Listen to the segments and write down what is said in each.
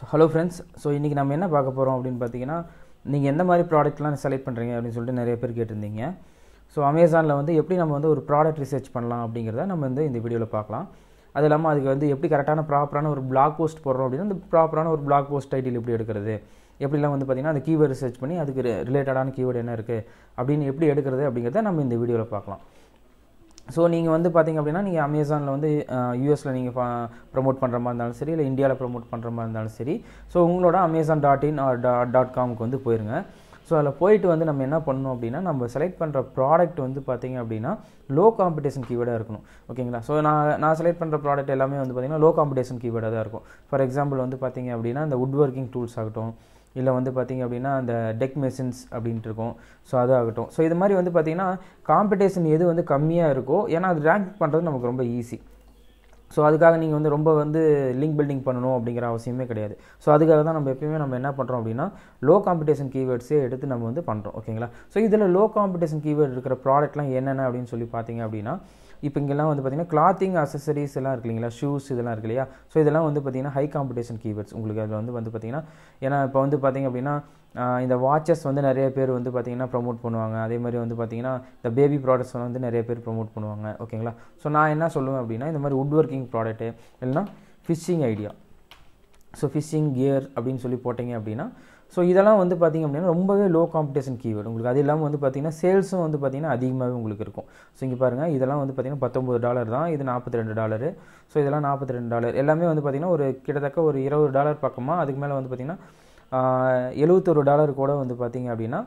so hello friends so இன்றைக்கி நம்ம என்ன பார்க்க போகிறோம் அப்படின்னு பார்த்தீங்கன்னா நீங்கள் எந்த மாதிரி ப்ராடக்ட்லாம் செலக்ட் பண்ணுறீங்க அப்படின்னு சொல்லிட்டு நிறைய பேர் கேட்டிருந்தீங்க ஸோ அமேசானில் வந்து எப்படி நம்ம வந்து ஒரு ப்ராடக்ட் ரிசர்ச் பண்ணலாம் அப்படிங்கிறத நம்ம வந்து இந்த வீடியோவில் பார்க்கலாம் அது இல்லாமல் அதுக்கு வந்து எப்படி கரெக்டான ப்ராப்பரான ஒரு பிளாக் போஸ்ட் போடுறோம் அப்படின்னா அந்த ப்ராப்பரான ஒரு பிளாக் போஸ்ட் டைட்டில் எப்படி எடுக்கிறது எப்படிலாம் வந்து பார்த்திங்கன்னா அந்த கீவேர்டு ரிசர்ச் பண்ணி அதுக்கு ரிலேட்டடான கீவேர்டு என்ன இருக்குது அப்படின்னு எப்படி எடுக்கிறது அப்படிங்கிறத நம்ம இந்த வீடியோவில் பார்க்கலாம் ஸோ நீங்கள் வந்து பார்த்திங்க அப்படின்னா நீங்கள் அமேசானில் வந்து யூஎஸில் நீங்கள் ப்ரமோட் பண்ணுற மாதிரி இருந்தாலும் சரி இல்லை இந்தியாவில் ப்ரமோட் பண்ணுற மாதிரி இருந்தாலும் சரி ஸோ உங்களோட அமேசான் டாட் இன் ஆர் டா டாட் காமுக்கு வந்து போயிருங்க ஸோ அதில் போயிட்டு வந்து நம்ம என்ன பண்ணணும் அப்படின்னா நம்ம செலக்ட் பண்ணுற ப்ராடக்ட் வந்து பார்த்திங்க அப்படின்னா லோ காம்படிஷன் கீவேர்டாக இருக்கணும் ஓகேங்களா ஸோ நான் நான் செலக்ட் பண்ணுற ப்ராடக்ட் எல்லாமே வந்து பார்த்திங்கன்னா லோ காம்படிஷன் கீவேர்டாக தான் இருக்கும் ஃபார் எக்ஸாம்பிள் வந்து பார்த்திங்க அப்படின்னா இந்த உட் ஒர்க்கிங் டூல்ஸ் ஆகட்டும் இல்லை வந்து பார்த்திங்க அப்படின்னா அந்த டெக் மெஷின்ஸ் அப்படின்ட்டு இருக்கும் ஸோ அது ஆகட்டும் ஸோ இது மாதிரி வந்து பார்த்திங்கன்னா காம்படிஷன் எது வந்து கம்மியாக இருக்கோ ஏன்னா அது ரேங்க் பண்ணுறது நமக்கு ரொம்ப ஈஸி ஸோ அதுக்காக நீங்கள் வந்து ரொம்ப வந்து லிங்க் பில்டிங் பண்ணணும் அப்படிங்கிற அவசியமே கிடையாது ஸோ அதுக்காக தான் நம்ம எப்பயுமே நம்ம என்ன பண்ணுறோம் அப்படின்னா லோ காம்படிஷன் கீவேர்ட்ஸே எடுத்து நம்ம வந்து பண்ணுறோம் ஓகேங்களா ஸோ இதில் லோ காம்படிஷன் கீவேர்ட் இருக்கிற ப்ராடக்ட்லாம் என்னென்ன அப்படின்னு சொல்லி பார்த்தீங்க அப்படின்னா இப்போ இங்கெல்லாம் வந்து பார்த்திங்கன்னா கிளாத்திங் அசசரிஸ் எல்லாம் இருக்கு இல்லைங்களா ஷூஸ் இதெல்லாம் இருக்கு இல்லையா ஸோ இதெல்லாம் வந்து பார்த்திங்கன்னா ஹை காம்படிஷன் கீவேர்ட்ஸ் உங்களுக்கு அதில் வந்து வந்து பார்த்திங்கன்னா ஏன்னா இப்போ வந்து பார்த்திங்க அப்படின்னா இந்த வாட்சஸ் வந்து நிறைய பேர் வந்து பார்த்திங்கன்னா ப்ரொமோட் பண்ணுவாங்க அதே மாதிரி வந்து பார்த்திங்கன்னா இந்த பேபி ப்ராடக்ட்ஸ் வந்து நிறைய பேர் ப்ரொமோட் பண்ணுவாங்க ஓகேங்களா ஸோ நான் என்ன சொல்லுவேன் அப்படின்னா இந்த மாதிரி உட் ஒர்க்கிங் ப்ராடக்ட்டு இல்லைனா fishing idea so fishing gear அப்படின்னு சொல்லி போட்டிங்க அப்படின்னா ஸோ இதெல்லாம் வந்து பார்த்திங்க அப்படின்னா ரொம்பவே லோ காம்படிஷன் கீவேர்டு உங்களுக்கு அது இல்லாமல் வந்து பார்த்திங்கன்னா சேல்ஸும் வந்து பார்த்திங்கன்னா அதிகமாகவே உங்களுக்கு இருக்கும் ஸோ இங்கே பாருங்கள் இதெல்லாம் வந்து பார்த்திங்கன்னா பத்தொம்பது டாலர் தான் இது நாற்பத்தி ரெண்டு டாலரு ஸோ இதெல்லாம் நாற்பத்தி ரெண்டு டாலர் எல்லாமே வந்து பார்த்திங்கன்னா ஒரு கிட்டத்தட்ட ஒரு இருபது டாலர் பக்கமாக அதுக்கு மேலே வந்து பார்த்திங்கன்னா எழுபத்தொரு டாலர் கூட வந்து பார்த்திங்க அப்படின்னா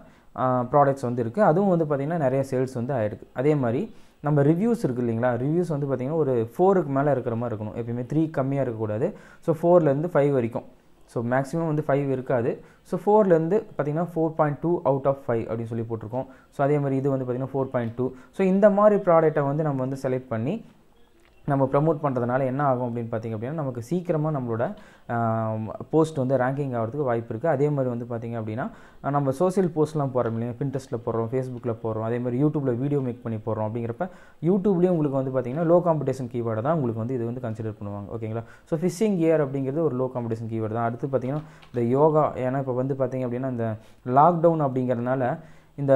ப்ராடக்ட்ஸ் வந்து இருக்குது அதுவும் வந்து பார்த்திங்கன்னா நிறைய சேல்ஸ் வந்து ஆகிருக்கு அதே மாதிரி நம்ம ரிவ்யூஸ் இருக்குது இல்லைங்களா ரிவ்யூஸ் வந்து பார்த்திங்கன்னா ஒரு ஃபோருக்கு மேலே இருக்கிற மாதிரி இருக்கணும் எப்பயுமே த்ரீ கம்மியாக இருக்கக்கூடாது ஸோ ஃபோர்லேருந்து ஃபைவ் வரைக்கும் ஸோ மேக்ஸிமம் வந்து ஃபைவ் இருக்காது ஸோ ஃபோர்லேருந்து பார்த்திங்கன்னா four point two out of five அப்படின்னு சொல்லி போட்டிருக்கோம் ஸோ அதே மாதிரி இது வந்து பார்த்திங்கன்னா ஃபோர் பாயிண்ட் டூ ஸோ இந்த மாதிரி ப்ராடக்ட்டை வந்து நம்ம வந்து செலக்ட் பண்ணி நம்ம ப்ரமோட் பண்ணுறதுனால என்ன ஆகும் அப்படின்னு பார்த்திங்க அப்படின்னா நமக்கு சீக்கிரமாக நம்மளோட போஸ்ட் வந்து ரேங்கிங் ஆகிறதுக்கு வாய்ப்பு இருக்குது அதே மாதிரி வந்து பார்த்திங்க அப்படின்னா நம்ம சோசியல் போஸ்ட்லாம் போகிறோம் இல்லையா பின்ட்ரெஸ்ட்டில் போடுறோம் ஃபேஸ்புக்கில் போடுறோம் அதே மாதிரி யூடியூப்பில் வீடியோ மேக் பண்ணி போடுறோம் அப்படிங்கிறப்ப யூடியூப்லேயும் உங்களுக்கு வந்து பார்த்திங்கன்னா லோ காம்படிஷன் கீவேர்டு தான் உங்களுக்கு வந்து இது வந்து கன்சிடர் பண்ணுவாங்க ஓகேங்களா ஸோ ஃபிஷிங் இயர் அப்படிங்கிறது ஒரு லோ காம்படிஷன் கீவேர்டு தான் அடுத்து பார்த்திங்கன்னா இந்த யோகா ஏன்னா இப்போ வந்து பார்த்திங்க அப்படின்னா இந்த லாக்டவுன் அப்படிங்கிறதுனால இந்த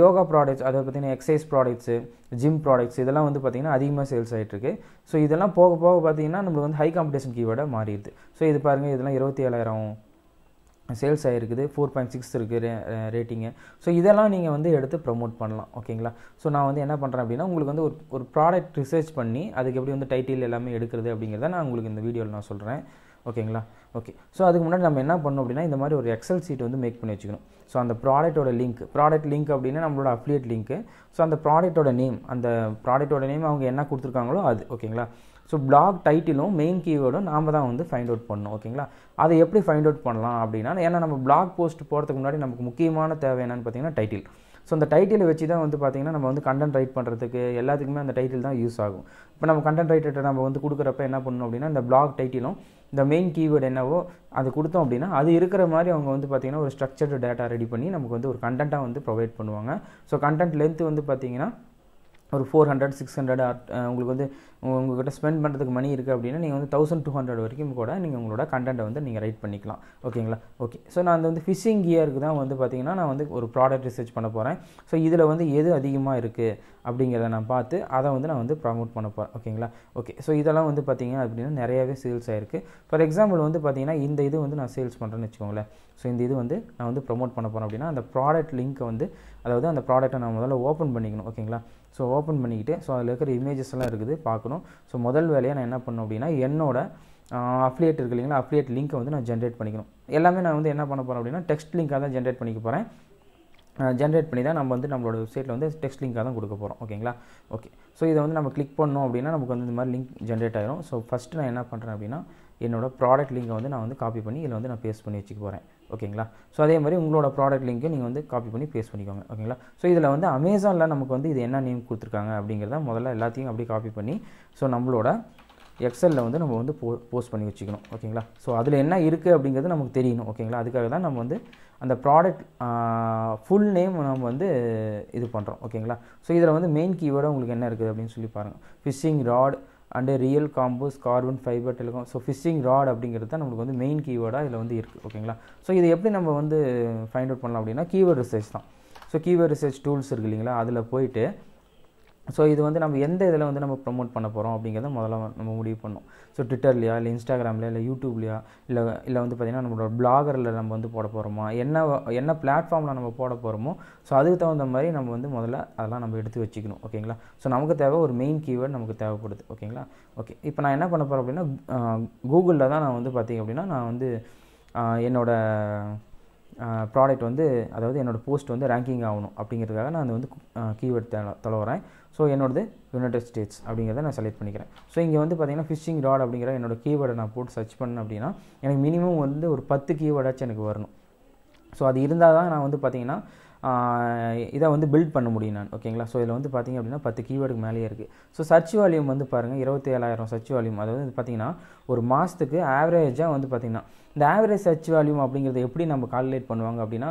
யோகா ப்ராடக்ட்ஸ் அதை பார்த்திங்கன்னா எக்ஸசைஸ் ப்ராடக்ட்ஸு ஜிம் ப்ராடக்ட்ஸ் இதெல்லாம் வந்து பார்த்திங்கன்னா அதிகமாக சேல்ஸ் ஆகிட்டுருக்கு ஸோ இதெல்லாம் போக போக பார்த்திங்கன்னா நம்மளுக்கு வந்து ஹை காம்படிஷன் கீவேர்டாக மாறிடுது ஸோ இது பாருங்கள் இதெல்லாம் இருபத்தி ஏழாயிரம் சேல்ஸ் ஆகிருக்குது ஃபோர் பாயிண்ட் சிக்ஸ் இருக்குது ரேட்டிங்கு ஸோ இதெல்லாம் நீங்கள் வந்து எடுத்து ப்ரொமோட் பண்ணலாம் ஓகேங்களா ஸோ நான் வந்து என்ன பண்ணுறேன் அப்படின்னா உங்களுக்கு வந்து ஒரு ஒரு ப்ராடக்ட் ரிசர்ச் பண்ணி அதுக்கு எப்படி வந்து டைட்டில் எல்லாமே எடுக்கிறது அப்படிங்கிறத நான் உங்களுக்கு இந்த வீடியோவில் நான் சொல்கிறேன் ஓகேங்களா ஓகே ஸோ அதுக்கு முன்னாடி நம்ம என்ன பண்ணோம் அப்படின்னா இந்த மாதிரி ஒரு எக்ஸல் சீட் வந்து மேக் பண்ணி வச்சுக்கணும் ஸோ அந்த ப்ராடக்ட்டோட லிங்க் ப்ராடக்ட் லிங்க் அப்படின்னா நம்மளோட அஃப்லியேட் லிங்க்கு ஸோ அந்த ப்ராடக்ட்டோட நேம் அந்த ப்ராடக்ட்டோட நேம் அவங்க என்ன கொடுத்துருக்காங்களோ அது ஓகேங்களா ஸோ பிளாக் டைட்டிலும் மெயின் கீவேர்டும் நாம் தான் வந்து ஃபைண்ட் அவுட் பண்ணணும் ஓகேங்களா அதை எப்படி ஃபைண்ட் அவுட் பண்ணலாம் அப்படின்னா ஏன்னா நம்ம பிளாக் போஸ்ட் போகிறதுக்கு முன்னாடி நமக்கு முக்கியமான தேவை என்னென்னு பார்த்தீங்கன்னா டைட்டில் ஸோ அந்த டைட்டிலை வச்சு தான் வந்து பார்த்திங்கன்னா நம்ம வந்து கண்டென்ட் ரைட் பண்ணுறதுக்கு எல்லாத்துக்குமே அந்த டைட்டில் தான் யூஸ் ஆகும் இப்போ நம்ம கண்டென்ட் ரைட்டர் நம்ம வந்து கொடுக்குறப்ப என்ன பண்ணணும் அப்படின்னா இந்த பிளாக் டைட்டிலும் இந்த மெயின் கீவேர்டு என்னவோ அது கொடுத்தோம் அப்படின்னா அது இருக்கிற மாதிரி அவங்க வந்து பார்த்திங்கன்னா ஒரு ஸ்ட்ரக்சர்டு டேட்டா ரெடி பண்ணி நமக்கு வந்து ஒரு கண்டென்ட்டாக வந்து ப்ரொவைட் பண்ணுவாங்க ஸோ கண்டென்ட் லென்த்து வந்து பார்த்திங்கன்னா ஒரு ஃபோர் ஹண்ட்ரட் சிக்ஸ் ஹண்ட்ரட் உங்களுக்கு வந்து உங்கள்கிட்ட ஸ்பெண்ட் பண்ணுறதுக்கு மணி இருக்குது அப்படின்னா நீங்கள் வந்து தௌசண்ட் டூ ஹண்ட்ரட் வரைக்கும் கூட நீங்கள் உங்களோட கண்டென்ட்டை வந்து நீங்கள் ரைட் பண்ணிக்கலாம் ஓகேங்களா ஓகே ஸோ நான் அந்த வந்து ஃபிஷிங் கியருக்கு தான் வந்து பார்த்திங்கன்னா நான் வந்து ஒரு ப்ராடக்ட் ரிசர்ச் பண்ண போகிறேன் ஸோ இதில் வந்து எது அதிகமாக இருக்குது அப்படிங்கிறத நான் பார்த்து அதை வந்து நான் வந்து ப்ரமோட் பண்ண போகிறேன் ஓகேங்களா ஓகே ஸோ இதெல்லாம் வந்து பார்த்திங்க அப்படின்னா நிறையாவே சேல்ஸ் ஆகிருக்கு ஃபார் எக்ஸாம்பிள் வந்து பார்த்திங்கன்னா இந்த இது வந்து நான் சேல்ஸ் பண்ணுறேன்னு வச்சுக்கோங்களேன் ஸோ இந்த இது வந்து நான் வந்து ப்ரொமோட் பண்ண போகிறேன் அப்படின்னா அந்த ப்ராடக்ட் லிங்க்கை வந்து அதாவது அந்த ப்ராடக்ட்டை நான் முதல்ல ஓப்பன் பண்ணிக்கணும் ஓகேங்களா ஸோ ஓப்பன் பண்ணிக்கிட்டு ஸோ அதில் இருக்கிற இமேஜஸ் எல்லாம் இருக்குது பார்க்கணும் ஸோ முதல் வேலையை நான் என்ன பண்ணணும் அப்படின்னா என்னோட அஃப்லியேட் இருக்கு இல்லைங்களா அஃப்லியேட் லிங்க்கை வந்து நான் ஜென்ரேட் பண்ணிக்கணும் எல்லாமே நான் வந்து என்ன பண்ண போகிறேன் அப்படின்னா டெக்ஸ்ட் லிங்க்காக தான் ஜென்ரேட் பண்ணிக்க போகிறேன் ஜென்ரேட் பண்ணி தான் நம்ம வந்து நம்மளோட வெப்சைட்டில் வந்து டெக்ஸ்ட் லிங்காக தான் கொடுக்க போகிறோம் ஓகேங்களா ஓகே ஸோ இதை வந்து நம்ம கிளிக் பண்ணோம் அப்படின்னா நமக்கு வந்து இந்த மாதிரி லிங்க் ஜென்ரேட் ஆகிரும் ஸோ ஃபஸ்ட்டு நான் என்ன பண்ணுறேன் அப்படின்னா என்னோடய ப்ராடக்ட் லிங்கை வந்து நான் வந்து காப்பி பண்ணி இதில் வந்து நான் பேஸ்ட் பண்ணி வச்சுக்க போகிறேன் ஓகேங்களா ஸோ அதே மாதிரி உங்களோட ப்ராடக்ட் லிங்க்கை நீங்கள் வந்து காப்பி பண்ணி பேஸ்ட் பண்ணிக்கோங்க ஓகேங்களா ஸோ இதில் வந்து அமேசானில் நமக்கு வந்து இது என்ன நேம் கொடுத்துருக்காங்க அப்படிங்கிறத முதல்ல எல்லாத்தையும் அப்படியே காப்பி பண்ணி ஸோ நம்மளோட எக்ஸலில் வந்து நம்ம வந்து போ போஸ்ட் பண்ணி வச்சுக்கணும் ஓகேங்களா ஸோ அதில் என்ன இருக்குது அப்படிங்கிறது நமக்கு தெரியணும் ஓகேங்களா அதுக்காக தான் நம்ம வந்து அந்த ப்ராடக்ட் ஃபுல் நேம் நம்ம வந்து இது பண்ணுறோம் ஓகேங்களா ஸோ இதில் வந்து மெயின் கீவேர்டாக உங்களுக்கு என்ன இருக்குது அப்படின்னு சொல்லி பாருங்கள் fishing rod and reel combos carbon fiber telecom so fishing rod அப்படிங்கிறது தான் நம்மளுக்கு வந்து மெயின் கீவேர்டாக இதில் வந்து இருக்குது ஓகேங்களா ஸோ இது எப்படி நம்ம வந்து ஃபைண்ட் அவுட் பண்ணலாம் அப்படின்னா கீவேர்ட் ரிசர்ச் தான் ஸோ கீவேர்ட் ரிசர்ச் டூல்ஸ் இருக்குது இல்லைங்களா அதில் போயிட்டு ஸோ இது வந்து நம்ம எந்த இதில் வந்து நம்ம ப்ரொமோட் பண்ண போகிறோம் அப்படிங்கிறத முதல்ல நம்ம முடிவு பண்ணோம் ஸோ ட்விட்டர்லையா இல்லை இன்ஸ்டாகிராம்லையா இல்லை யூடியூப்லையா இல்லை இல்லை வந்து பார்த்திங்கன்னா நம்மளோட பிளாகரில் நம்ம வந்து போட போகிறோமா என்ன என்ன பிளாட்ஃபார்மில் நம்ம போட போகிறோமோ ஸோ அதுக்கு தகுந்த மாதிரி நம்ம வந்து முதல்ல அதெல்லாம் நம்ம எடுத்து வச்சுக்கணும் ஓகேங்களா ஸோ நமக்கு தேவை ஒரு மெயின் கீவேர்டு நமக்கு தேவைப்படுது ஓகேங்களா ஓகே இப்போ நான் என்ன பண்ண போகிறேன் அப்படின்னா கூகுளில் தான் நான் வந்து பார்த்திங்க அப்படின்னா நான் வந்து என்னோடய ப்ராடக்ட் வந்து அதாவது என்னோடய போஸ்ட் வந்து ரேங்கிங் ஆகணும் அப்படிங்கிறதுக்காக நான் வந்து கீவேர்ட் தலைவரேன் ஸோ என்னோடது யுனைடெட் ஸ்டேட்ஸ் அப்படிங்கிறத நான் செலக்ட் பண்ணிக்கிறேன் ஸோ இங்கே வந்து பார்த்திங்கன்னா ஃபிஷிங் ராட் அப்படிங்கிற என்னோட கீவேர்டை நான் போட்டு சர்ச் பண்ணேன் அப்படின்னா எனக்கு மினிமம் வந்து ஒரு பத்து கீவேர்டாச்சும் எனக்கு வரணும் ஸோ அது இருந்தால் தான் நான் வந்து பார்த்திங்கன்னா இதை வந்து பில்ட் பண்ண முடியும் நான் ஓகேங்களா ஸோ இதில் வந்து பார்த்திங்க அப்படின்னா பத்து கீவேர்டுக்கு மேலேயே இருக்குது ஸோ சர்ச் வால்யூம் வந்து பாருங்கள் இருபத்தி ஏழாயிரம் சர்ச் வால்யூம் அதாவது வந்து பார்த்திங்கன்னா ஒரு மாதத்துக்கு ஆவரேஜாக வந்து பார்த்திங்கன்னா இந்த ஆவரேஜ் சர்ச் வால்யூம் அப்படிங்கிறத எப்படி நம்ம கால்குலேட் பண்ணுவாங்க அப்படின்னா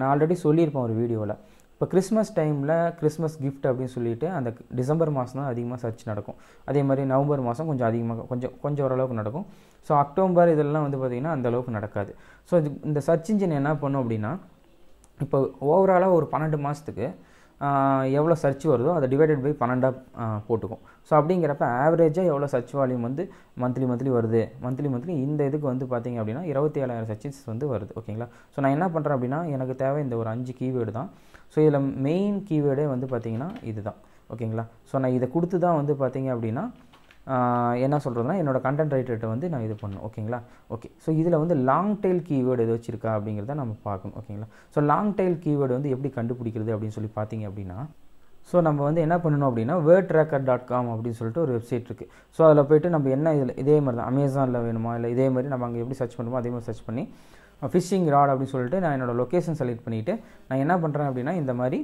நான் ஆல்ரெடி சொல்லியிருப்பேன் ஒரு வீடியோவில் இப்போ கிறிஸ்மஸ் டைமில் கிறிஸ்மஸ் கிஃப்ட் அப்படின்னு சொல்லிட்டு அந்த டிசம்பர் மாதம் தான் அதிகமாக சர்ச் நடக்கும் அதே மாதிரி நவம்பர் மாதம் கொஞ்சம் அதிகமாக கொஞ்சம் கொஞ்சம் ஓரளவுக்கு நடக்கும் ஸோ அக்டோபர் இதெல்லாம் வந்து பார்த்திங்கன்னா அந்தளவுக்கு நடக்காது ஸோ இந்த சர்ச் இன்ஜின் என்ன பண்ணும் அப்படின்னா இப்போ ஓவராலாக ஒரு பன்னெண்டு மாதத்துக்கு எவ்வளோ சர்ச் வருதோ அதை டிவைடட் பை பன்னெண்டாக போட்டுக்கும் ஸோ அப்படிங்கிறப்ப ஆவரேஜாக எவ்வளோ சர்ச் வால்யூம் வந்து மந்த்லி மந்த்லி வருது மந்த்லி மந்த்லி இந்த இதுக்கு வந்து பார்த்திங்க அப்படின்னா இருபத்தி ஏழாயிரம் சர்ச்சஸ் வந்து வருது ஓகேங்களா ஸோ நான் என்ன பண்ணுறேன் அப்படின்னா எனக்கு தேவை இந்த ஒரு அஞ்சு கீவேர்டு தான் ஸோ இதில் மெயின் கீவேர்டே வந்து பார்த்திங்கன்னா இது தான் ஓகேங்களா ஸோ நான் இதை கொடுத்து தான் வந்து பார்த்திங்க அப்படின்னா என்ன சொல்கிறதுனா என்னோடய கண்டென்ட் ரைட்டர்கிட்ட வந்து நான் இது பண்ணணும் ஓகேங்களா ஓகே ஸோ இதில் வந்து லாங் டெயில் கீவேர்டு எது வச்சுருக்கா அப்படிங்கிறத நம்ம பார்க்கணும் ஓகேங்களா ஸோ லாங் டெயில் கீவேர்டு வந்து எப்படி கண்டுபிடிக்கிறது அப்படின்னு சொல்லி பார்த்தீங்க அப்படின்னா ஸோ நம்ம வந்து என்ன பண்ணணும் அப்படின்னா வேர்ட் ட்ராக்கர் டாட் காம் அப்படின்னு சொல்லிட்டு ஒரு வெப்சைட் இருக்குது ஸோ அதில் போய்ட்டு நம்ம என்ன இதில் இதே மாதிரி தான் அமேசானில் வேணுமா இல்லை இதே மாதிரி நம்ம அங்கே எப்படி சர்ச் பண்ணுமோ அதே மாதிரி சர்ச் பண்ணி ஃபிஷிங் ராட் அப்படின்னு சொல்லிட்டு நான் என்னோடய லொக்கேஷன் செலக்ட் பண்ணிவிட்டு நான் என்ன பண்ணுறேன் அப்படின்னா இந்த மாதிரி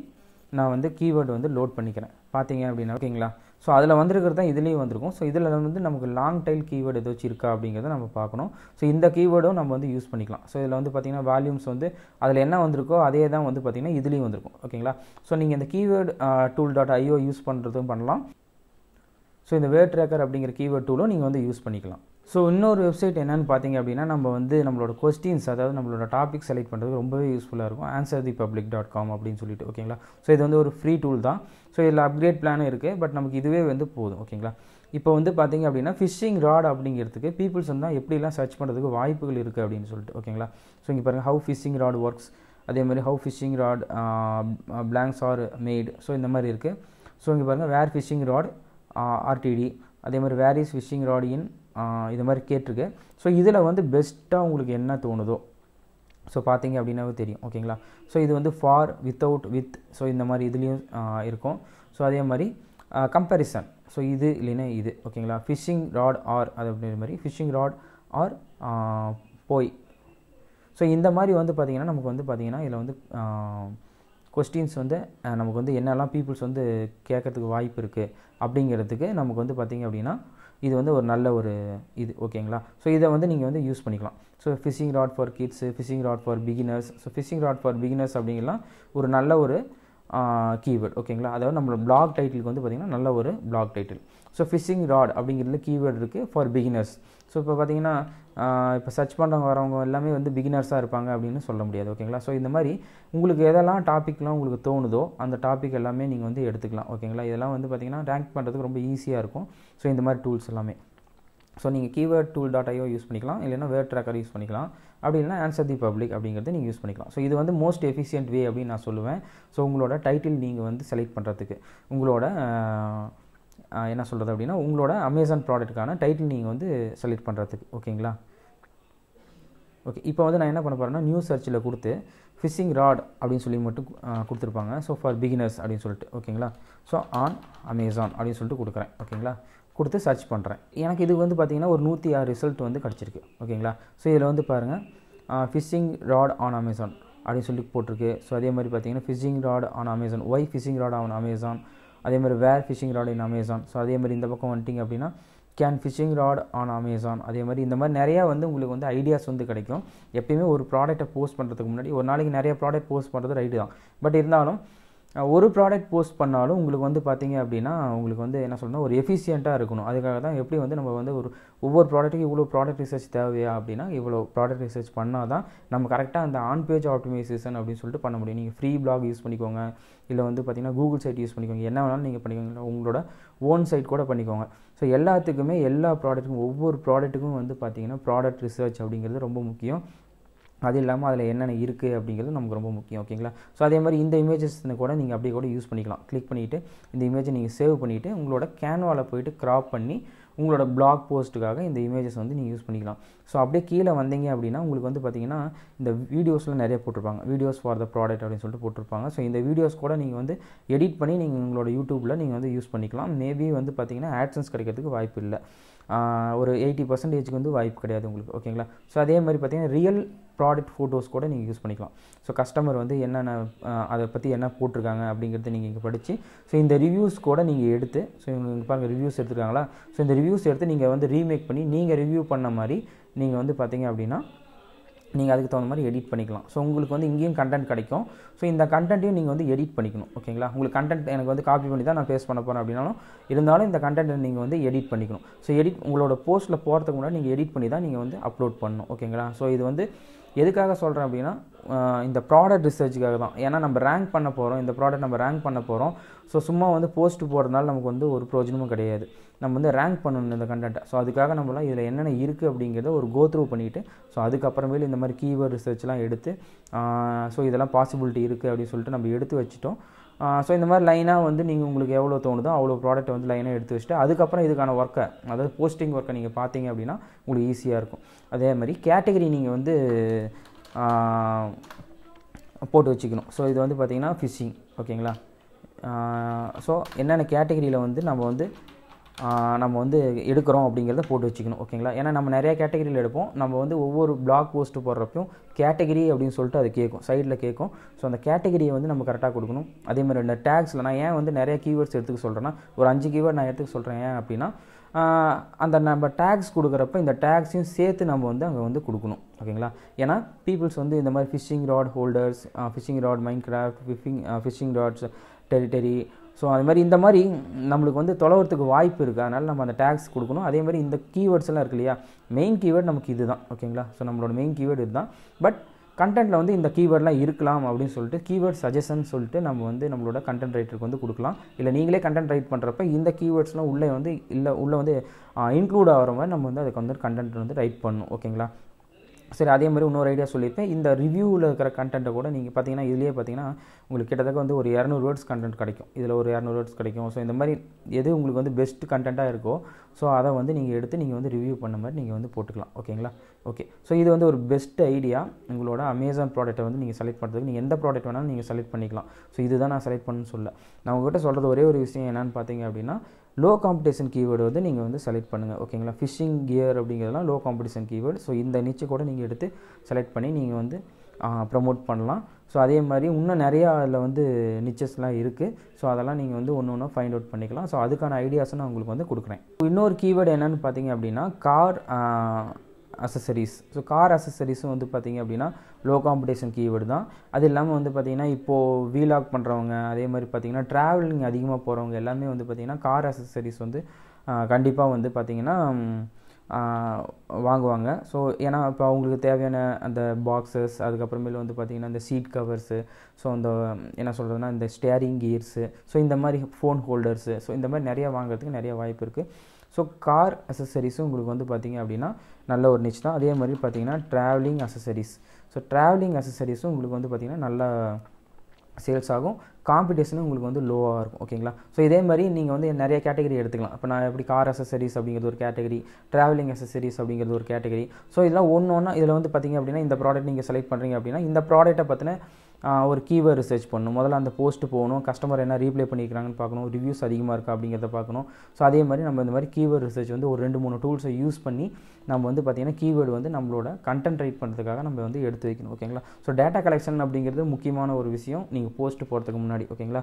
நான் வந்து கீவேர்டு வந்து லோட் பண்ணிக்கிறேன் பார்த்தீங்க அப்படின்னா ஓகேங்களா ஸோ அதில் வந்திருக்கிறது தான் இதுலேயும் வந்திருக்கும் ஸோ இதில் வந்து நமக்கு லாங் டைல் கீவேர்டு ஏதாச்சும் இருக்கா அப்படிங்கிறத நம்ம பார்க்கணும் ஸோ இந்த கீவேர்டும் நம்ம வந்து யூஸ் பண்ணிக்கலாம் ஸோ இதில் வந்து பார்த்திங்கன்னா வால்யூம்ஸ் வந்து அதில் என்ன வந்திருக்கோ அதே தான் வந்து பார்த்திங்கன்னா இதுலேயும் வந்திருக்கும் ஓகேங்களா ஸோ நீங்கள் இந்த keyword tool dot io use பண்ணுறதும் பண்ணலாம் ஸோ இந்த வேர்ட் ட்ராக்கர் அப்படிங்கிற கீவேர்டு டூலும் நீங்கள் வந்து யூஸ் பண்ணிக்கலாம் ஸோ இன்னொரு வெப்சைட் என்னென்னு பார்த்தீங்க அப்படின்னா நம்ம வந்து நம்மளோட கொஸ்டின்ஸ் அதாவது நம்மளோட டாபிக் செலக்ட் பண்ணுறது ரொம்பவே யூஸ்ஃபுல்லாக இருக்கும் answer the public dot com அப்படின்னு சொல்லிட்டு ஓகேங்களா ஸோ இது வந்து ஒரு ஃப்ரீ டூல் தான் ஸோ இதில் அப்கிரேட் பிளானும் இருக்குது பட் நமக்கு இதுவே வந்து போதும் ஓகேங்களா இப்போ வந்து பார்த்திங்க அப்படின்னா ஃபிஷிங் ராட் அப்படிங்கிறதுக்கு பீப்புள்ஸ் வந்து எப்படிலாம் சர்ச் பண்ணுறதுக்கு வாய்ப்புகள் இருக்குது அப்படின்னு சொல்லிட்டு ஓகேங்களா ஸோ இங்கே பாருங்கள் ஹவு ஃபிஷிங் ராட் ஒர்க்ஸ் அதே மாதிரி how fishing rod blanks are made so இந்த மாதிரி இருக்குது ஸோ இங்கே பாருங்கள் வேர் ஃபிஷிங் ராட் ஆர்டிடி அதே மாதிரி where is fishing rod in இது மாதிரி கேட்டிருக்கு ஸோ இதில் வந்து பெஸ்ட்டாக உங்களுக்கு என்ன தோணுதோ ஸோ பார்த்தீங்க அப்படின்னாவே தெரியும் ஓகேங்களா ஸோ இது வந்து ஃபார் வித்தவுட் வித் ஸோ இந்த மாதிரி இதுலேயும் இருக்கும் ஸோ அதே மாதிரி கம்பேரிசன் ஸோ இது இல்லைன்னா இது ஓகேங்களா ஃபிஷ்ஷிங் ராட் ஆர் அது அப்படின்ற மாதிரி ஃபிஷிங் ராட் ஆர் போய் ஸோ இந்த மாதிரி வந்து பார்த்திங்கன்னா நமக்கு வந்து பார்த்திங்கன்னா இதில் வந்து கொஸ்டின்ஸ் வந்து நமக்கு வந்து என்னெல்லாம் பீப்புள்ஸ் வந்து கேட்கறதுக்கு வாய்ப்பு இருக்குது அப்படிங்கிறதுக்கு நமக்கு வந்து பார்த்திங்க அப்படின்னா இது வந்து ஒரு நல்ல ஒரு இது ஓகேங்களா ஸோ இதை வந்து நீங்கள் வந்து யூஸ் பண்ணிக்கலாம் so fishing rod for kids fishing rod for beginners so fishing rod for beginners அப்படிங்கலாம் ஒரு நல்ல ஒரு கீவேர்டு ஓகேங்களா அதாவது நம்மளோட பிளாக் டைட்டிலுக்கு வந்து பார்த்திங்கன்னா நல்ல ஒரு blog title so fishing rod அப்படிங்கிறதுல கீவேர்டு இருக்குது ஃபார் பிகினர்ஸ் ஸோ இப்போ பார்த்தீங்கன்னா இப்போ சர்ச் பண்ணுறவங்க வரவங்க எல்லாமே வந்து பிகினர்ஸாக இருப்பாங்க அப்படின்னு சொல்ல முடியாது ஓகேங்களா ஸோ இந்த மாதிரி உங்களுக்கு எதெல்லாம் டாப்பிக்லாம் உங்களுக்கு தோணுதோ அந்த டாபிக் எல்லாமே நீங்கள் வந்து எடுத்துக்கலாம் ஓகேங்களா இதெல்லாம் வந்து பார்த்திங்கன்னா ரேங்க் பண்ணுறதுக்கு ரொம்ப ஈஸியாக இருக்கும் ஸோ இந்த மாதிரி டூல்ஸ் எல்லாமே ஸோ நீங்கள் keyword tool dot io use பண்ணிக்கலாம் இல்லைனா வேர்ட் ட்ராக்கர் யூஸ் பண்ணிக்கலாம் அப்படி இல்லைனா ஆன்சர் தி பப்ளிக் அப்படிங்கிறது நீங்கள் யூஸ் பண்ணிக்கலாம் ஸோ இது வந்து மோஸ்ட் எஃபிஷியன்ட் வே அப்படின்னு நான் சொல்லுவேன் ஸோ உங்களோட டைட்டில் நீங்கள் வந்து செலக்ட் பண்ணுறதுக்கு உங்களோட என்ன சொல்கிறது அப்படின்னா உங்களோட அமேசான் ப்ராடக்ட்டுக்கான டைட்டில் நீங்கள் வந்து செலக்ட் பண்ணுறதுக்கு ஓகேங்களா ஓகே இப்போ வந்து நான் என்ன பண்ண போகிறேன்னா நியூ சர்ச்சில் கொடுத்து ஃபிஷிங் ராட் அப்படின்னு சொல்லி மட்டும் கொடுத்துருப்பாங்க ஸோ ஃபார் பிகினர்ஸ் அப்படின்னு சொல்லிட்டு ஓகேங்களா ஸோ ஆன் அமேசான் அப்படின்னு சொல்லிட்டு கொடுக்குறேன் ஓகேங்களா கொடுத்து சர்ச் பண்ணுறேன் எனக்கு இது வந்து பார்த்திங்கன்னா ஒரு நூற்றி ஆறு ரிசல்ட் வந்து கிடச்சிருக்கு ஓகேங்களா ஸோ இதில் வந்து பாருங்கள் ஃபிஷிங் ராட் ஆன் அமேசான் அப்படின்னு சொல்லி போட்டிருக்கு ஸோ அதே மாதிரி பார்த்தீங்கன்னா fishing rod on Amazon why fishing rod on Amazon அதே மாதிரி where fishing rod in Amazon so அதே மாதிரி இந்த பக்கம் வந்துட்டிங்க அப்படின்னா can fishing rod on Amazon அதே மாதிரி இந்த மாதிரி நிறையா வந்து உங்களுக்கு வந்து ஐடியாஸ் வந்து கிடைக்கும் எப்பயுமே ஒரு ப்ராடக்ட்டை போஸ்ட் பண்ணுறதுக்கு முன்னாடி ஒரு நாளைக்கு நிறைய ப்ராடக்ட் போஸ்ட் பண்ணுறது ரைட்டு தான் பட் இருந்தாலும் ஒரு ப்ராடக்ட் போஸ்ட் பண்ணாலும் உங்களுக்கு வந்து பார்த்திங்க அப்படின்னா உங்களுக்கு வந்து என்ன சொல்லணும் ஒரு எஃபிஷியண்ட்டாக இருக்கணும் அதுக்காக தான் எப்படி வந்து நம்ம வந்து ஒரு ஒவ்வொரு ப்ராடக்ட்டுக்கு இவ்வளோ ப்ராடக்ட் ரிசர்ச் தேவையா அப்படின்னா இவ்வளோ ப்ராடக்ட் ரிசர்ச் பண்ணால் தான் நம்ம கரெக்டாக அந்த ஆன் பேஜ் ஆப்டிமைசேஷன் அப்படின்னு சொல்லிட்டு பண்ண முடியும் நீங்கள் ஃப்ரீ பிளாக் யூஸ் பண்ணிக்கோங்க இல்லை வந்து பார்த்திங்கன்னா கூகுள் சைட் யூஸ் பண்ணிக்கோங்க என்ன வேணாலும் நீங்கள் பண்ணிக்கோங்க உங்களோட ஓன் சைட் கூட பண்ணிக்கோங்க ஸோ எல்லாத்துக்குமே எல்லா ப்ராடக்ட்டுக்கும் ஒவ்வொரு ப்ராடக்ட்டுக்கும் வந்து பார்த்திங்கன்னா ப்ராடக்ட் ரிசர்ச் அப்படிங்கிறது ரொம்ப முக்கியம் அது இல்லாமல் அதில் என்னென்ன இருக்குது அப்படிங்கிறது நமக்கு ரொம்ப முக்கியம் ஓகேங்களா ஸோ அதே மாதிரி இந்த இமேஜஸ் கூட நீங்கள் அப்படியே கூட யூஸ் பண்ணிக்கலாம் கிளிக் பண்ணிவிட்டு இந்த இமேஜை நீங்கள் சேவ் பண்ணிவிட்டு உங்களோட கேன்வாவில் போயிட்டு க்ராப் பண்ணி உங்களோட பிளாக் போஸ்ட்டுக்காக இந்த இமேஜஸ் வந்து நீங்கள் யூஸ் பண்ணிக்கலாம் ஸோ அப்படியே கீழே வந்தீங்க அப்படின்னா உங்களுக்கு வந்து பார்த்தீங்கன்னா இந்த வீடியோஸ்லாம் நிறைய போட்டிருப்பாங்க வீடியோஸ் ஃபார் த ப்ராடக்ட் அப்படின்னு சொல்லிட்டு போட்டிருப்பாங்க ஸோ இந்த வீடியோஸ் கூட நீங்கள் வந்து எடிட் பண்ணி நீங்கள் உங்களோட யூடியூப்பில் நீங்கள் வந்து யூஸ் பண்ணிக்கலாம் மேபி வந்து பார்த்தீங்கன்னா ஆட்சன்ஸ் கிடைக்கிறதுக்கு வாய்ப்பு இல்லை ஒரு எயிட்டி பர்சன்டேஜ்க்கு வந்து வாய்ப்பு கிடையாது உங்களுக்கு ஓகேங்களா ஸோ அதே மாதிரி பார்த்தீங்கன்னா ரியல் ப்ராடக்ட் ஃபோட்டோஸ் கூட நீங்கள் யூஸ் பண்ணிக்கலாம் ஸோ கஸ்டமர் வந்து என்னென்ன அதை பற்றி என்ன போட்டிருக்காங்க அப்படிங்கிறத நீங்கள் இங்கே படித்து ஸோ இந்த ரிவ்யூஸ் கூட நீங்கள் எடுத்து ஸோ இவங்க பாருங்கள் ரிவ்யூஸ் எடுத்துருக்காங்களா ஸோ இந்த ரிவ்யூஸ் எடுத்து நீங்கள் வந்து ரீமேக் பண்ணி நீங்கள் ரிவ்யூ பண்ண மாதிரி நீங்கள் வந்து பார்த்தீங்க அப்படின்னா நீங்கள் அதுக்கு தகுந்த மாதிரி எடிட் பண்ணிக்கலாம் ஸோ உங்களுக்கு வந்து இங்கேயும் கண்டென்ட் கிடைக்கும் ஸோ இந்த கண்டென்ட்டையும் நீங்கள் வந்து எடிட் பண்ணிக்கணும் ஓகேங்களா உங்களுக்கு கண்டென்ட் எனக்கு வந்து காப்பி பண்ணி தான் நான் ஃபேஸ் பண்ண போகிறேன் அப்படின்னாலும் இருந்தாலும் இந்த கண்டென்ட்டை நீங்கள் வந்து எடிட் பண்ணிக்கணும் ஸோ எடிட் உங்களோட போஸ்ட்டில் போகிறதுக்கு முன்னாடி நீங்கள் எடிட் பண்ணி தான் நீங்கள் வந்து அப்லோட் பண்ணணும் ஓகேங்களா ஸோ இது வந்து எதுக்காக சொல்கிறேன் அப்படின்னா இந்த ப்ராடக்ட் ரிசர்ச்சுக்காக தான் ஏன்னா நம்ம ரேங்க் பண்ண போகிறோம் இந்த ப்ராடக்ட் நம்ம ரேங்க் பண்ண போகிறோம் ஸோ சும்மா வந்து போஸ்ட் போடுறதுனால நமக்கு வந்து ஒரு ப்ரோஜனமும் கிடையாது நம்ம வந்து ரேங்க் பண்ணணும் இந்த கண்டென்ட்டை ஸோ அதுக்காக நம்மளாம் இதில் என்னென்ன இருக்குது அப்படிங்கிறத ஒரு கோ த்ரூ பண்ணிவிட்டு ஸோ அதுக்கப்புறமேலு இந்த மாதிரி கீவேர்ட் ரிசர்ச்லாம் எடுத்து ஸோ இதெல்லாம் பாசிபிலிட்டி இருக்குது அப்படின்னு சொல்லிட்டு நம்ம எடுத்து வச்சுட்டோம் ஸோ இந்த மாதிரி லைனாக வந்து நீங்கள் உங்களுக்கு எவ்வளோ தோணுதோ அவ்வளோ ப்ராடக்ட் வந்து லைனாக எடுத்து வச்சுட்டு அதுக்கப்புறம் இதுக்கான ஒர்க்கை அதாவது போஸ்டிங் ஒர்க்கை நீங்கள் பார்த்தீங்க அப்படின்னா உங்களுக்கு ஈஸியாக இருக்கும் அதே மாதிரி கேட்டகரி நீங்கள் வந்து போட்டு வச்சுக்கணும் ஸோ இது வந்து பார்த்திங்கன்னா ஃபிஷிங் ஓகேங்களா ஸோ என்னென்ன கேட்டகரியில் வந்து நம்ம வந்து நம்ம வந்து எடுக்கிறோம் அப்படிங்கிறத போட்டு வச்சுக்கணும் ஓகேங்களா ஏன்னா நம்ம நிறையா கேட்டகரியில் எடுப்போம் நம்ம வந்து ஒவ்வொரு பிளாக் போஸ்ட்டு போடுறப்பையும் கேட்டகிரி அப்படின்னு சொல்லிட்டு அது கேட்கும் சைடில் கேட்கும் ஸோ அந்த கேட்டகிரியை வந்து நம்ம கரெக்டாக கொடுக்கணும் அதே மாதிரி இந்த டேக்ஸில் நான் ஏன் வந்து நிறைய கீவேர்ட்ஸ் எடுத்துக்க சொல்கிறேன்னா ஒரு அஞ்சு கீவேர்ட் நான் எடுத்துக்க சொல்கிறேன் ஏன் அப்படின்னா அந்த நம்ம டேக்ஸ் கொடுக்குறப்ப இந்த டேக்ஸையும் சேர்த்து நம்ம வந்து அங்கே வந்து கொடுக்கணும் ஓகேங்களா ஏன்னா பீப்புள்ஸ் வந்து இந்த மாதிரி fishing rod holders fishing rod Minecraft fishing fishing rods territory so அது மாதிரி இந்த மாதிரி நம்மளுக்கு வந்து தொலைவரத்துக்கு வாய்ப்பு இருக்குது அதனால் நம்ம அந்த டேக்ஸ் கொடுக்கணும் அதே மாதிரி இந்த கீவேர்ட்ஸ் எல்லாம் இருக்கு இல்லையா மெயின் கீவேர்ட் நமக்கு இது தான் ஓகேங்களா ஸோ நம்மளோட மெயின் கீவேர்டு இதுதான் பட் கண்டென்ட்டில் வந்து இந்த கீவேர்டெலாம் இருக்கலாம் அப்படின்னு சொல்லிட்டு கீவேர்ட் சஜஷன் சொல்லிட்டு நம்ம வந்து நம்மளோட கண்டென்ட் ரைட்டருக்கு வந்து கொடுக்கலாம் இல்லை நீங்களே கண்டென்ட் ரைட் பண்ணுறப்ப இந்த கீவேர்ட்ஸ்லாம் உள்ளே வந்து இல்லை உள்ளே வந்து இன்க்ளூட் ஆகிற மாதிரி நம்ம வந்து அதுக்கு வந்து கண்டென்ட் வந்து ரைட் பண்ணணும் ஓகேங்களா சரி அதே மாதிரி இன்னொரு ஐடியா சொல்லியிருப்பேன் இந்த ரிவ்யூவில் இருக்கிற கண்டென்ட்டை கூட நீங்கள் பார்த்தீங்கன்னா இதுலேயே பார்த்தீங்கன்னா உங்களுக்கு கிட்டத்தட்ட வந்து ஒரு இரநூறு வேர்ட்ஸ் கண்டென்ட் கிடைக்கும் இதில் ஒரு இரநூறு வேர்ட்ஸ் கிடைக்கும் ஸோ இந்த மாதிரி எது உங்களுக்கு வந்து பெஸ்ட் கண்டென்ட்டாக இருக்கோ ஸோ அதை வந்து நீங்கள் எடுத்து நீங்கள் வந்து ரிவ்யூ பண்ண மாதிரி நீங்கள் வந்து போட்டுக்கலாம் ஓகேங்களா ஓகே ஸோ இது வந்து ஒரு பெஸ்ட் ஐடியா உங்களோட அமேசான் ப்ராடக்ட்டை வந்து நீங்கள் செலக்ட் பண்ணுறதுக்கு நீங்கள் எந்த ப்ராடக்ட் வேணாலும் நீங்கள் செலக்ட் பண்ணிக்கலாம் ஸோ இதுதான் நான் செலக்ட் பண்ணணும்னு சொல்ல நான் உங்கள்கிட்ட சொல்கிறது ஒரே ஒரு விஷயம் என்னென்னு பார்த்தீங்க அப்படின்னா லோ காம்படிஷன் கீவேர்டு வந்து நீங்கள் வந்து செலக்ட் பண்ணுங்கள் ஓகேங்களா ஃபிஷிங் கியர் அப்படிங்கிறதுலாம் லோ காம்படிஷன் கீவேர்டு ஸோ இந்த நிச்சு கூட நீங்கள் எடுத்து செலக்ட் பண்ணி நீங்கள் வந்து ப்ரமோட் பண்ணலாம் ஸோ அதே மாதிரி இன்னும் நிறையா அதில் வந்து நிச்சஸ்லாம் இருக்குது ஸோ அதெல்லாம் நீங்கள் வந்து ஒன்று ஒன்றும் ஃபைண்ட் அவுட் பண்ணிக்கலாம் ஸோ அதுக்கான ஐடியாஸும் நான் உங்களுக்கு வந்து கொடுக்குறேன் இன்னொரு கீவேர்டு என்னென்னு பார்த்தீங்க அப்படின்னா கார் அசசரிஸ் ஸோ கார் அசசரிஸும் வந்து பார்த்திங்க அப்படின்னா லோ காம்படிஷன் கீவேர்டு தான் அது இல்லாமல் வந்து பார்த்திங்கன்னா இப்போது வீலாக் பண்ணுறவங்க அதே மாதிரி பார்த்திங்கன்னா ட்ராவலிங் அதிகமாக போகிறவங்க எல்லாமே வந்து பார்த்திங்கன்னா கார் அசசரிஸ் வந்து கண்டிப்பாக வந்து பார்த்திங்கன்னா வாங்குவாங்க ஸோ ஏன்னா இப்போ அவங்களுக்கு தேவையான அந்த பாக்ஸஸ் அதுக்கப்புறமேல வந்து பார்த்திங்கன்னா இந்த சீட் கவர்ஸு ஸோ அந்த என்ன சொல்கிறதுனா இந்த ஸ்டேரிங் கியர்ஸு ஸோ இந்த மாதிரி ஃபோன் ஹோல்டர்ஸு ஸோ இந்த மாதிரி நிறையா வாங்குறதுக்கு நிறைய வாய்ப்பு இருக்குது ஸோ கார் அசசரிஸும் உங்களுக்கு வந்து பார்த்திங்க அப்படின்னா நல்ல ஒரு நிச்சு தான் அதே மாதிரி பார்த்திங்கன்னா ட்ராவலிங் அசசரிஸ் ஸோ ட்ராவலிங் அசசரிஸும் உங்களுக்கு வந்து பார்த்திங்கன்னா நல்லா சேல்ஸ் ஆகும் காம்படிஷனும் உங்களுக்கு வந்து லோவாக இருக்கும் ஓகேங்களா ஸோ இதே மாதிரி நீங்கள் வந்து நிறைய கேட்டகரி எடுத்துக்கலாம் இப்போ நான் எப்படி கார் அசசரிஸ் அப்படிங்கிறது ஒரு கேட்டகரி ட்ராவலிங் அசசரிஸ் அப்படிங்கிறது ஒரு கேட்டகரி ஸோ இதெல்லாம் ஒன்று ஒன்றா இதில் வந்து பார்த்திங்க அப்படின்னா இந்த ப்ராடக்ட் நீங்கள் செலக்ட் பண்ணுறீங்க அப்படின்னா இந்த ப்ராடக்ட்டை பற்றின ஒரு கீவேர் ரிசர்ச் பண்ணணும் முதல்ல அந்த போஸ்ட்டு போகணும் கஸ்டமர் என்ன ரீப்ளே பண்ணியிருக்காங்கன்னு பார்க்கணும் ரிவ்யூஸ் அதிகமாக இருக்கா அப்படிங்கிறத பார்க்கணும் ஸோ அதே மாதிரி நம்ம இந்த மாதிரி கீவேர் ரிசர்ச் வந்து ஒரு ரெண்டு மூணு டூல்ஸை யூஸ் பண்ணி நம்ம வந்து பார்த்திங்கன்னா கீவேர்டு வந்து நம்மளோட கண்டென்ட் ரைட் பண்ணுறதுக்காக நம்ம வந்து எடுத்து வைக்கணும் ஓகேங்களா ஸோ டேட்டா கலெக்ஷன் அப்படிங்கிறது முக்கியமான ஒரு விஷயம் நீங்கள் போஸ்ட் போகிறதுக்கு முன்னாடி ஓகேங்களா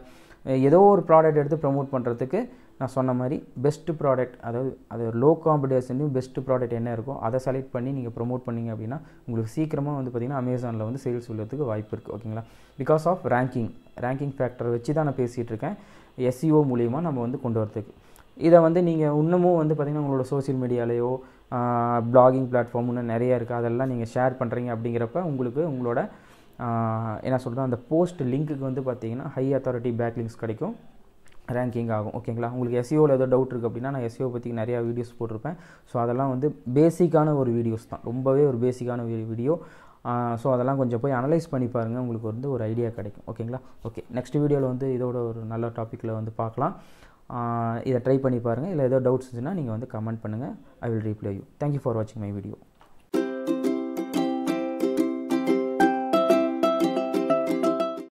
ஏதோ ஒரு ப்ராடக்ட் எடுத்து ப்ரமோட் பண்ணுறதுக்கு நான் சொன்ன மாதிரி பெஸ்ட்டு ப்ராடக்ட் அதாவது அது லோ காம்படிஷன்லேயும் பெஸ்ட்டு ப்ராடக்ட் என்ன இருக்கோ அதை செலக்ட் பண்ணி நீங்கள் ப்ரொமோட் பண்ணிங்க அப்படின்னா உங்களுக்கு சீக்கிரமாக வந்து பார்த்திங்கன்னா அமேசானில் வந்து சேல்ஸ் உள்ளதுக்கு வாய்ப்பு இருக்குது ஓகேங்களா பிகாஸ் ஆஃப் ரேங்கிங் ரேங்கிங் ஃபேக்டரை வச்சு தான் நான் பேசிகிட்டு இருக்கேன் எஸ்சிஓ e மூலியமாக நம்ம வந்து கொண்டு வரதுக்கு இதை வந்து நீங்கள் இன்னமும் வந்து பார்த்திங்கன்னா உங்களோட சோசியல் மீடியாலேயோ பிளாகிங் பிளாட்ஃபார்ம்னு நிறைய இருக்குது அதெல்லாம் நீங்கள் ஷேர் பண்ணுறீங்க அப்படிங்கிறப்ப உங்களுக்கு உங்களோட என்ன சொல்கிறது அந்த போஸ்ட் லிங்க்குக்கு வந்து பார்த்தீங்கன்னா ஹை அத்தாரிட்டி லிங்க்ஸ் கிடைக்கும் ரேங்கிங் ஆகும் ஓகேங்களா உங்களுக்கு எஸ்இஓவில் e ஏதோ டவுட் இருக்குது அப்படின்னா நான் எஸ்இஓ e பற்றி நிறையா வீடியோஸ் போட்டிருப்பேன் ஸோ அதெல்லாம் வந்து பேசிக்கான ஒரு வீடியோஸ் தான் ரொம்பவே ஒரு பேசிக்கான வீடியோ ஸோ அதெல்லாம் கொஞ்சம் போய் அனலைஸ் பண்ணி பாருங்கள் உங்களுக்கு வந்து ஒரு ஐடியா கிடைக்கும் ஓகேங்களா ஓகே நெக்ஸ்ட் வீடியோவில் வந்து இதோட ஒரு நல்ல டாப்பிக்கில் வந்து பார்க்கலாம் இதை ட்ரை பண்ணி பாருங்கள் இல்லை ஏதோ டவுட்ஸ் இருந்துச்சுன்னா நீங்கள் வந்து கமெண்ட் பண்ணுங்கள் I will reply you thank you for வாட்சிங் மை வீடியோ